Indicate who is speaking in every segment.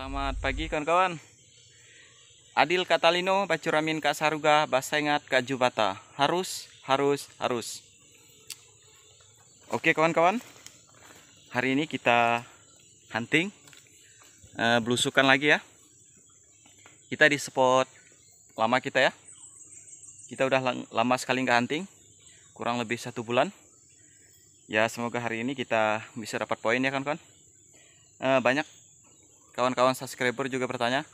Speaker 1: Selamat pagi kawan-kawan. Adil Catalino, Bacuramin Kak Saruga, Basengat Kak Jubata. Harus, harus, harus. Oke kawan-kawan. Hari ini kita hunting. E, belusukan lagi ya. Kita di spot lama kita ya. Kita udah lama sekali nggak hunting. Kurang lebih satu bulan. Ya semoga hari ini kita bisa dapat poin ya kawan-kawan. E, banyak kawan-kawan subscriber juga bertanya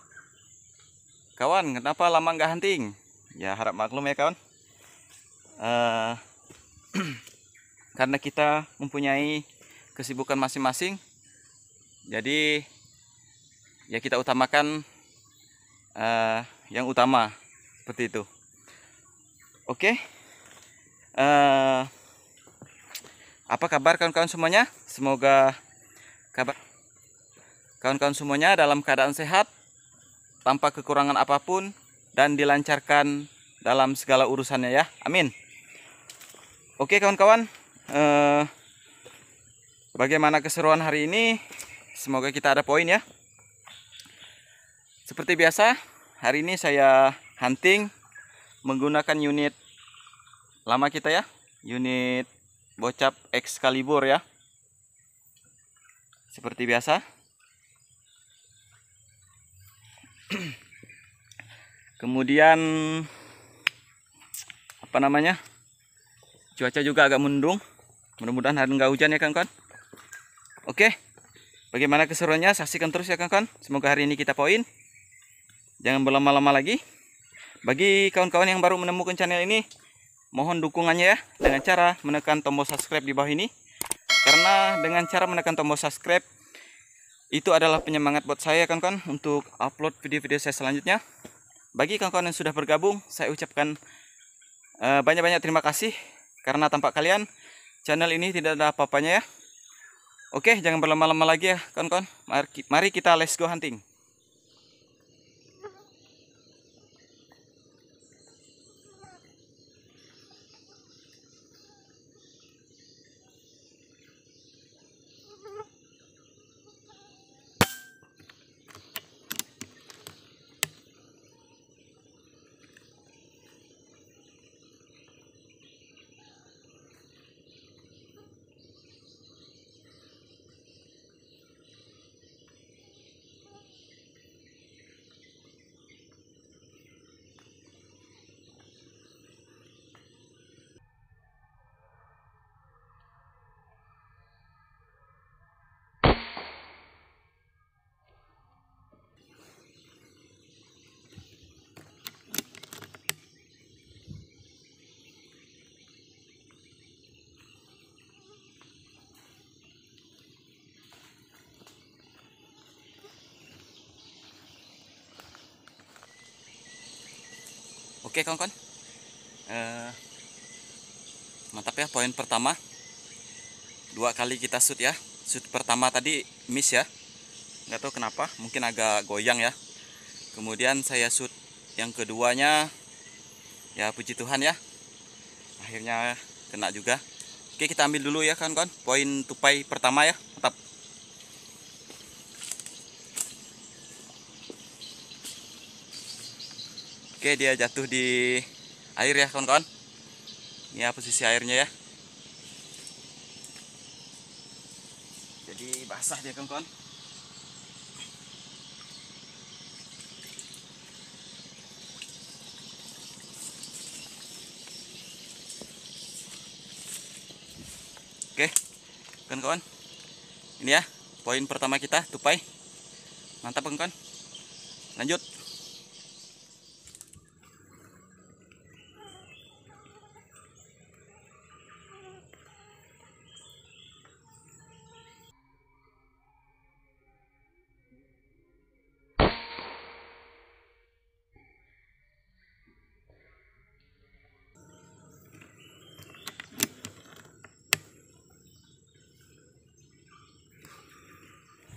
Speaker 1: kawan kenapa lama nggak hunting ya harap maklum ya kawan uh, karena kita mempunyai kesibukan masing-masing jadi ya kita utamakan uh, yang utama seperti itu oke okay. uh, eh, apa kabar kawan-kawan semuanya semoga kabar kawan-kawan semuanya dalam keadaan sehat, tanpa kekurangan apapun, dan dilancarkan dalam segala urusannya ya. Amin. Oke kawan-kawan, eh, bagaimana keseruan hari ini? Semoga kita ada poin ya. Seperti biasa, hari ini saya hunting menggunakan unit lama kita ya, unit bocap Excalibur ya. Seperti biasa, kemudian apa namanya cuaca juga agak mendung mudah-mudahan hari nggak hujan ya kawan-kawan oke bagaimana keseruannya saksikan terus ya kawan-kawan semoga hari ini kita poin jangan berlama-lama lagi bagi kawan-kawan yang baru menemukan channel ini mohon dukungannya ya dengan cara menekan tombol subscribe di bawah ini karena dengan cara menekan tombol subscribe itu adalah penyemangat buat saya kan kan untuk upload video-video saya selanjutnya bagi kawan-kawan yang sudah bergabung saya ucapkan eh, banyak-banyak uh, terima kasih karena tampak kalian channel ini tidak ada apa-apanya ya oke jangan berlama-lama lagi ya kan kan. mari kita let's go hunting Oke kawan-kawan uh, Mantap ya poin pertama Dua kali kita shoot ya Shoot pertama tadi miss ya Nggak tahu kenapa mungkin agak goyang ya Kemudian saya shoot yang keduanya Ya puji Tuhan ya Akhirnya kena juga Oke kita ambil dulu ya kawan-kawan Poin tupai pertama ya Oke dia jatuh di air ya kawan-kawan Ini ya, posisi airnya ya Jadi basah dia kawan-kawan Oke kawan-kawan Ini ya poin pertama kita tupai Mantap kawan-kawan Lanjut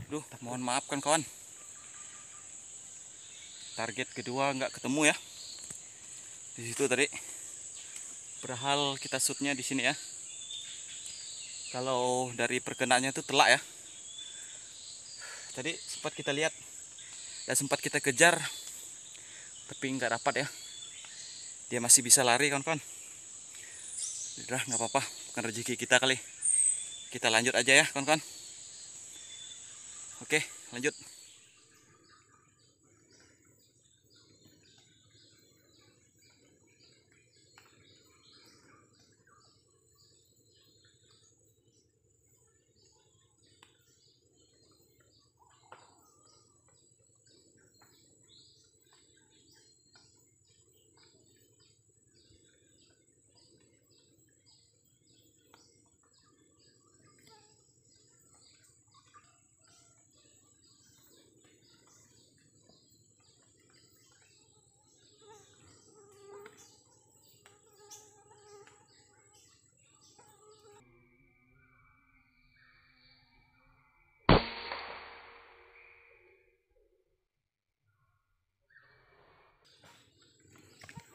Speaker 1: Aduh, mohon maaf kan kawan. Target kedua nggak ketemu ya. Di situ tadi. Berhal kita shootnya di sini ya. Kalau dari perkenaannya itu telak ya. Tadi sempat kita lihat dan ya, sempat kita kejar tapi nggak dapat ya dia masih bisa lari kawan-kawan sudah nggak apa-apa bukan rezeki kita kali kita lanjut aja ya kawan-kawan oke lanjut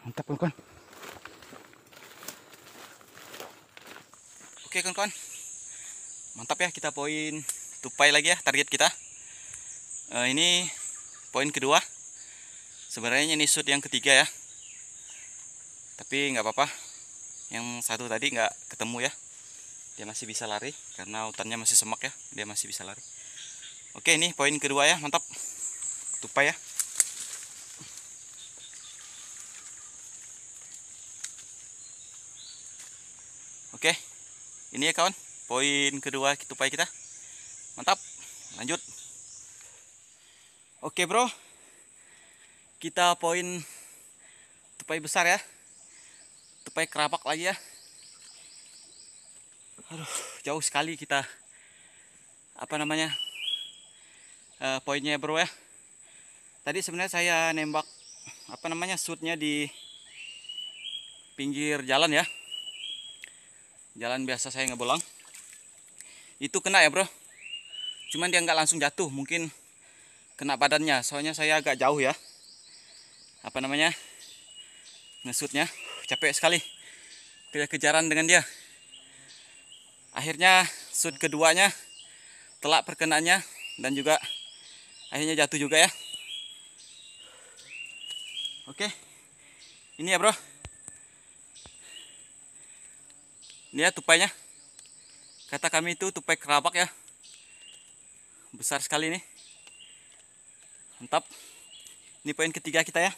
Speaker 1: mantap kawan-kawan oke kawan-kawan mantap ya kita poin tupai lagi ya target kita uh, ini poin kedua sebenarnya ini shoot yang ketiga ya tapi nggak apa-apa yang satu tadi nggak ketemu ya dia masih bisa lari karena hutannya masih semak ya dia masih bisa lari oke ini poin kedua ya mantap tupai ya ini ya kawan poin kedua tupai kita mantap lanjut oke bro kita poin tupai besar ya tupai kerapak lagi ya aduh jauh sekali kita apa namanya uh, poinnya bro ya tadi sebenarnya saya nembak apa namanya shootnya di pinggir jalan ya jalan biasa saya ngebolang itu kena ya bro cuman dia nggak langsung jatuh mungkin kena badannya soalnya saya agak jauh ya apa namanya ngesutnya capek sekali tidak kejaran dengan dia akhirnya sud keduanya telak perkenaannya dan juga akhirnya jatuh juga ya oke ini ya bro Ini ya tupainya. Kata kami itu tupai kerabak ya. Besar sekali nih. Mantap. Ini poin ketiga kita ya.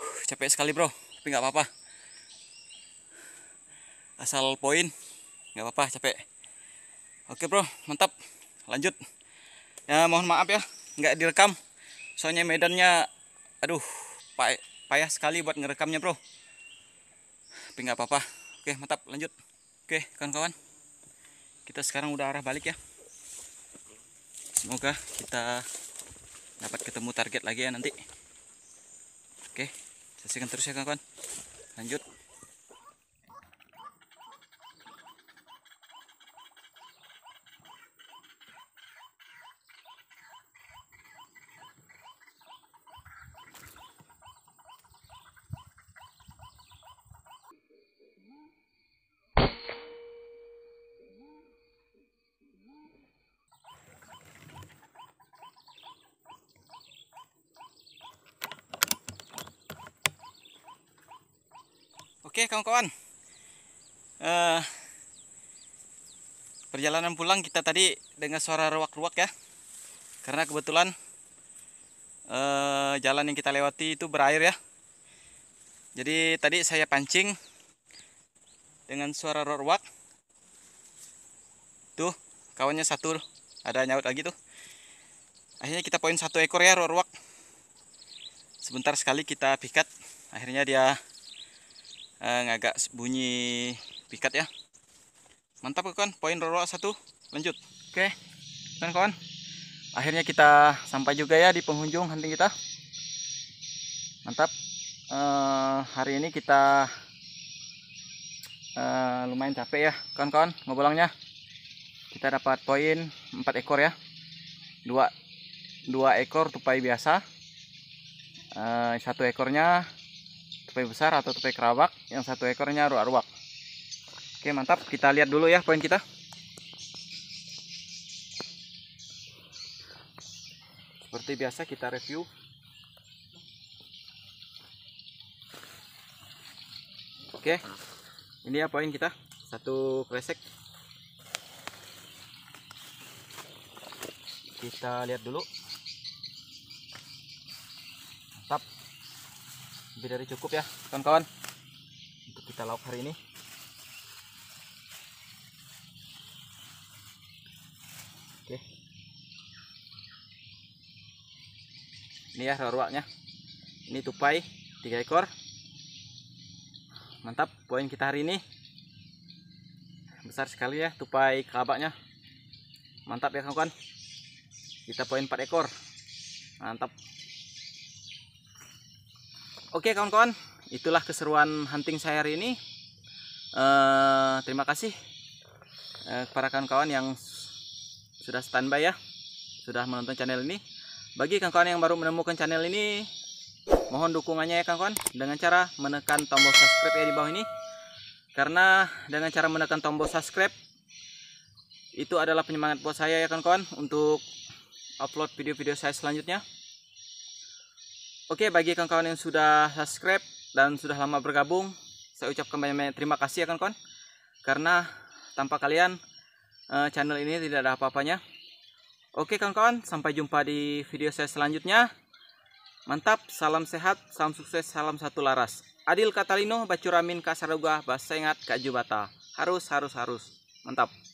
Speaker 1: Uh, capek sekali bro, tapi nggak apa-apa. Asal poin, nggak apa-apa capek. Oke bro, mantap. Lanjut. Ya mohon maaf ya, nggak direkam. Soalnya medannya, aduh, payah sekali buat ngerekamnya bro. Tapi nggak apa-apa. Oke mantap lanjut Oke kawan-kawan Kita sekarang udah arah balik ya Semoga kita Dapat ketemu target lagi ya nanti Oke saksikan terus ya kawan-kawan Lanjut Oke kawan-kawan uh, Perjalanan pulang kita tadi Dengan suara ruak-ruak ya Karena kebetulan uh, Jalan yang kita lewati itu berair ya Jadi tadi saya pancing Dengan suara ruak-ruak Tuh kawannya satu Ada nyaut lagi tuh Akhirnya kita poin satu ekor ya ruak-ruak Sebentar sekali kita pikat Akhirnya dia eh, ngagak bunyi pikat ya mantap kawan poin roro satu lanjut oke kawan kawan akhirnya kita sampai juga ya di penghujung hunting kita mantap uh, hari ini kita uh, lumayan capek ya kawan-kawan ngobolangnya kita dapat poin 4 ekor ya dua dua ekor tupai biasa eh, satu ekornya tupai besar atau tupai kerawak yang satu ekornya ruak-ruak oke mantap kita lihat dulu ya poin kita seperti biasa kita review oke ini ya poin kita satu kresek kita lihat dulu lebih dari cukup ya kawan-kawan untuk kita lauk hari ini oke ini ya ruaknya ini tupai tiga ekor mantap poin kita hari ini besar sekali ya tupai kabaknya mantap ya kawan-kawan kita poin 4 ekor mantap Oke kawan-kawan, itulah keseruan hunting saya hari ini. Uh, terima kasih uh, eh, para kawan-kawan yang sudah standby ya, sudah menonton channel ini. Bagi kawan-kawan yang baru menemukan channel ini, mohon dukungannya ya kawan-kawan dengan cara menekan tombol subscribe ya di bawah ini. Karena dengan cara menekan tombol subscribe itu adalah penyemangat buat saya ya kawan-kawan untuk upload video-video saya selanjutnya. Oke, bagi kawan-kawan yang sudah subscribe dan sudah lama bergabung, saya ucapkan banyak-banyak terima kasih ya kawan-kawan. Karena tanpa kalian eh, channel ini tidak ada apa-apanya. Oke kawan-kawan, sampai jumpa di video saya selanjutnya. Mantap, salam sehat, salam sukses, salam satu laras. Adil Katalino, Bacuramin, Kasaruga, Basengat, Kak Jubata. Harus, harus, harus. Mantap.